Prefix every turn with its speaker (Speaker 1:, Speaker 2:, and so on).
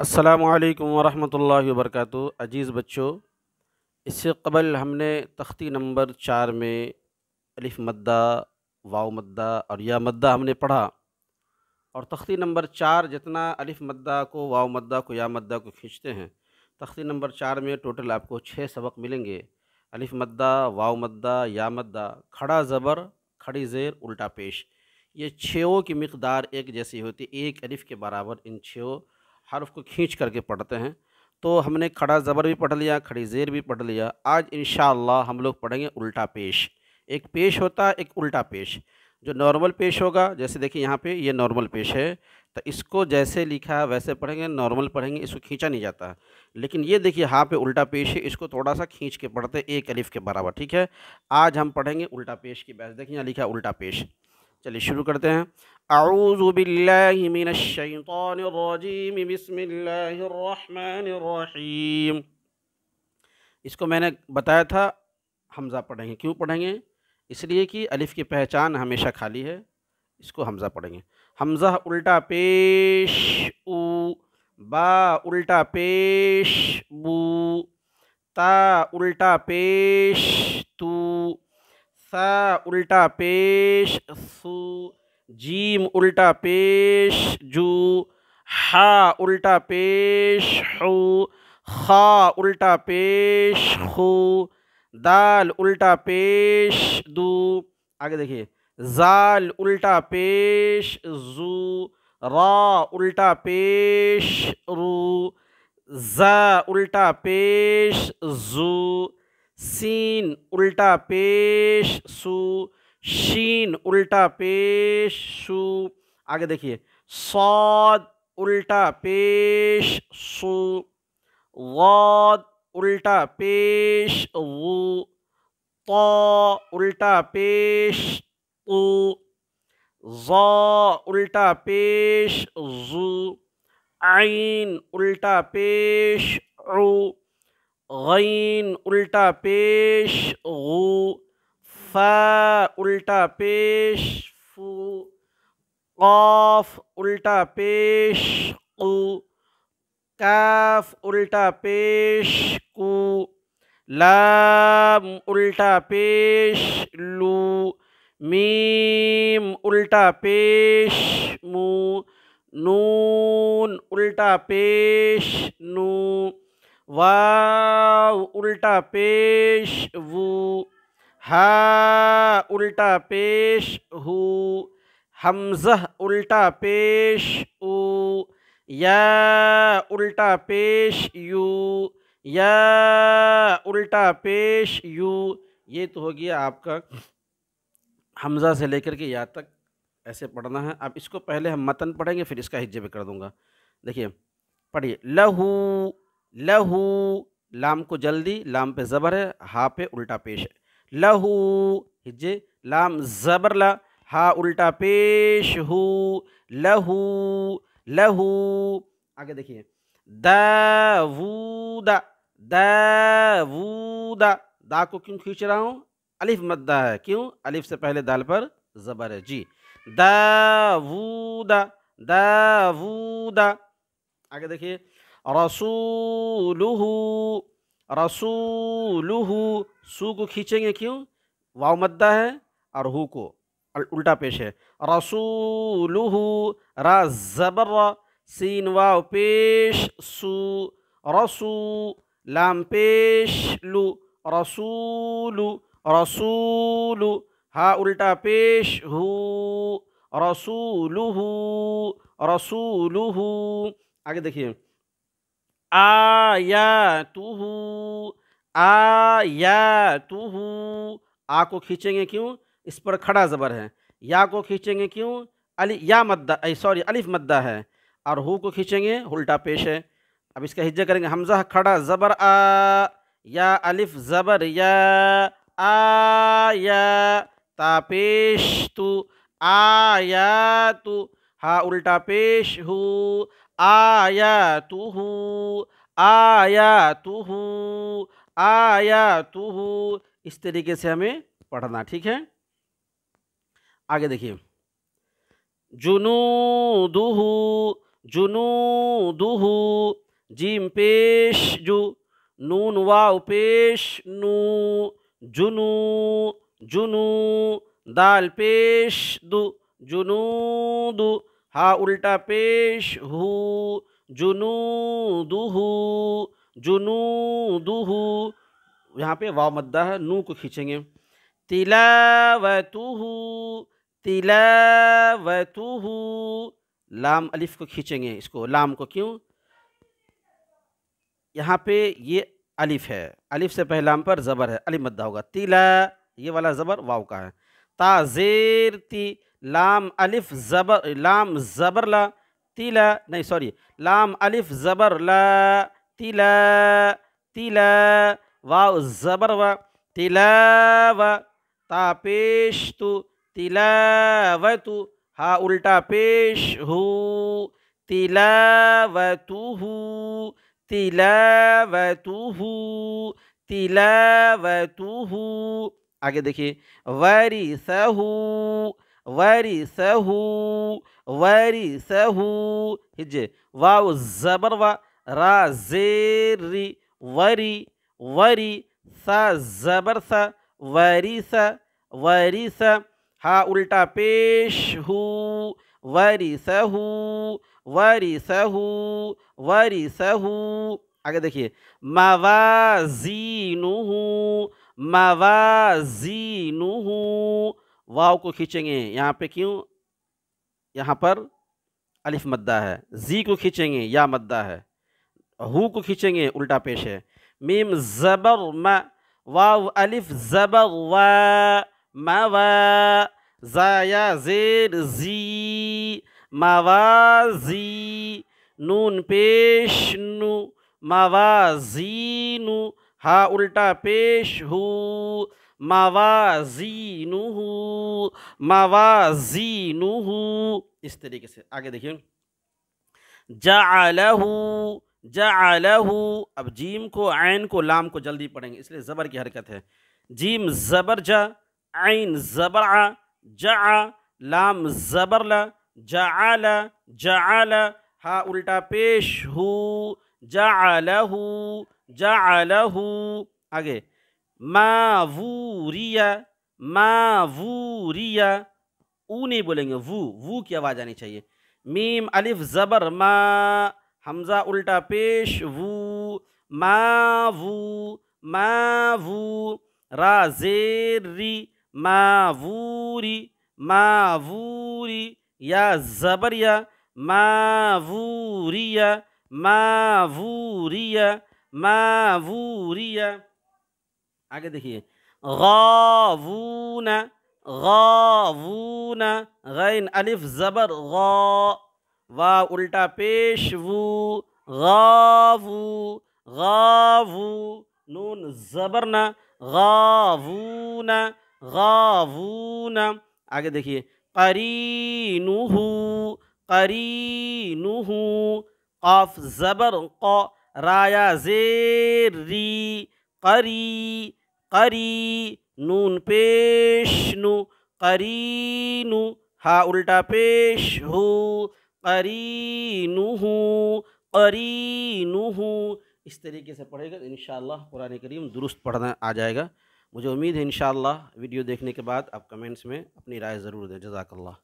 Speaker 1: असलकम वालेकुम वरक अजीज़ बच्चों इससे कबल हमने तख्ती नंबर चार में अलिफ मद्दा वाव मद्दा और या मद्दा हमने पढ़ा और तख्ती नंबर चार जितना अलिफ मद्दा को वाव मद्दा को या मद्दा को खींचते हैं तख्ती नंबर चार में टोटल आपको छः सबक मिलेंगे अलिफ मद्दा वाव मद्दा या मद्दा खड़ा ज़बर खड़ी ज़ेर उल्टा पेश ये छओ की मकदार एक जैसी होती एक अलिफ के बराबर इन छओ हर को खींच करके पढ़ते हैं तो हमने खड़ा ज़बर भी पढ़ लिया खड़ी ज़ेर भी पढ़ लिया आज इन हम लोग पढ़ेंगे उल्टा पेश एक पेश होता है एक उल्टा पेश जो नॉर्मल पेश होगा जैसे देखिए यहाँ पे ये नॉर्मल पेश है तो इसको जैसे लिखा है वैसे पढ़ेंगे नॉर्मल पढ़ेंगे इसको खींचा नहीं जाता लेकिन ये देखिए यहाँ पे उल्टा पेश है इसको थोड़ा सा खींच के पढ़ते एक अलिफ के बराबर ठीक है आज हम पढ़ेंगे उल्टा पेश की बहस देखिए यहाँ लिखा उल्टा पेश चलिए शुरू करते हैं الرحمن الرحيم इसको मैंने बताया था हमज़ा पढ़ेंगे क्यों पढ़ेंगे इसलिए कि अलिफ़ की पहचान हमेशा खाली है इसको हमज़ा पढ़ेंगे हमज़ा उल्टा पेश उ बा उल्टा पेश बू ता उल्टा पेश तू सा उल्टा पेश सु जीम उल्टा पेश जू हा उल्टा पेश हो खा उल्टा पेश हो दाल उल्टा पेश दू आगे देखिए जाल उल्टा पेश जू रा उल्टा पेश रू ज़ा उल्टा पेश जू सीन उल्टा पेश सु शीन उल्टा पेश सु आगे देखिए सौद उल्टा पेश सु वाद उल्टा पेश वो तो उल्टा पेश उ ज़ा उल्टा पेश जू आइन उल्टा पेश ऊ गैन उल्टा पेश गु फा उल्टा पेश फू कौफ उल्टा पेश कु काफ उल्टा पेश कु लाम उल्टा पेश लू मीम उल्टा पेश मू नून उल्टा पेश नू वाव उल्टा पेश वो हा उल्टा पेश हु हमजह उल्टा पेश उ या उल्टा पेश यू या उल्टा पेश यू ये तो हो गया आपका हमजा से लेकर के या तक ऐसे पढ़ना है अब इसको पहले हम मतन पढ़ेंगे फिर इसका हिज्जे पे कर दूंगा देखिए पढ़िए लहू लहू लाम को जल्दी लाम पे ज़बर है हा पे उल्टा पेश है लहू हिज्जे लाम ज़बर ला हा उल्टा पेश हु लहू लहू आगे देखिए दूदा दूदा दा को क्यों खींच रहा हूँ अलिफ मद्दा है क्यों अलिफ से पहले दाल पर ज़बर है जी दूदा दूदा आगे देखिए रसूलुहु रसूलुहु सू को खींचेंगे क्यों वाव मद्दा है और हु को उल्टा पेश है रसूलुहु रा जबर सीन वाव पेश सु रसू लाम पेश लू रसूलु रसूलु हा उल्टा पेश हु रसूलुहु रसूलुहु आगे देखिए आया तुहू आया हू आ को खींचेंगे क्यों इस पर खड़ा ज़बर है या को खींचेंगे क्यों अली या मद्दा सॉरी अलिफ मद्दा है और हु को खींचेंगे उल्टा पेश है अब इसका हिज्जा करेंगे हमजा खड़ा ज़बर आ या अलिफ ज़बर या आया तापेश तू आया तू हा उल्टा पेश हु आया तू आया तू आया तू इस तरीके से हमें पढ़ना ठीक है आगे देखिए जुनू दुहू जुनू दुहू जीम पेश जू नून वा उपेश नू जुनू जुनू दाल पेश दु जुनू दु हा उल्टा पेश हु जुनू दुहू जुनू दुहू यहाँ पे वाव मद्दा है नू को खींचेंगे तिला तिलावतुहू लाम अलिफ को खींचेंगे इसको लाम को क्यों यहाँ पे ये अलिफ है अलिफ से पहले लाम पर ज़बर है अलिफ मद्दा होगा तिला ये वाला ज़बर वाव का है ताजेर ती लाम अलिफ ज़बर लाम ज़बर ला तिला नहीं सॉरी लाम अलिफ ज़बर ला तिला तिला वाव ज़बर व तिला व पेश तु तु हा उल्टा पेश हो तिलावतुहु तिलावतुहु तिलावतुहु आगे देखिए वैरी सहू वैरी सहू वैरी सहू हिज वाव जबर वा रा जेरी वरी वरी सा जबर सा वरी सा वरी सा हा उल्टा पेश हु वरी सहू वरी सहू वरी सहू आगे देखिए मवाजीनु मवाजीनुहु वाव को खींचेंगे यहाँ पे क्यों यहाँ पर अलिफ मद्दा है जी को खींचेंगे या मद्दा है हु को खींचेंगे उल्टा पेश है मीम ज़बर म वाव अलिफ ज़बर व मवा ज़ेर जी मवाजी नून पेश नू मवाजीनु हा उल्टा पेश हु मवाजीनु मवाजीनु इस तरीके से आगे देखिए जालहू जालहू अब जीम को आयन को लाम को जल्दी पढ़ेंगे इसलिए ज़बर की हरकत है जीम ज़बर जा आइन ज़बर आ जा लाम ज़बर ला जाला जाला हा उल्टा पेश हु जालहू जालहू आगे मावूरिया मावूरिया ऊ नहीं बोलेंगे वू वू की आवाज़ आनी चाहिए मीम अलिफ ज़बर मा हमज़ा उल्टा पेश वू मावू मावू रा मावूरी मावूरी या ज़बरिया मावूरिया मावूरिया मावूरिया आगे देखिए गावून गावून गैन अलिफ ज़बर गा वा उल्टा पेशवू वू गावू गावू नून ज़बर न गावून गावून आगे देखिए करीनूहू करीनूहू काफ ज़बर क़ा राया जेर री करी करी नून पेश नु नु हा उल्टा पेश हो करी करीनु इस तरीके से पढ़ेगा इन कुरान करीम दुरुस्त पढ़ना आ जाएगा मुझे उम्मीद है इन वीडियो देखने के बाद आप कमेंट्स में अपनी राय ज़रूर दें जजाकल्ला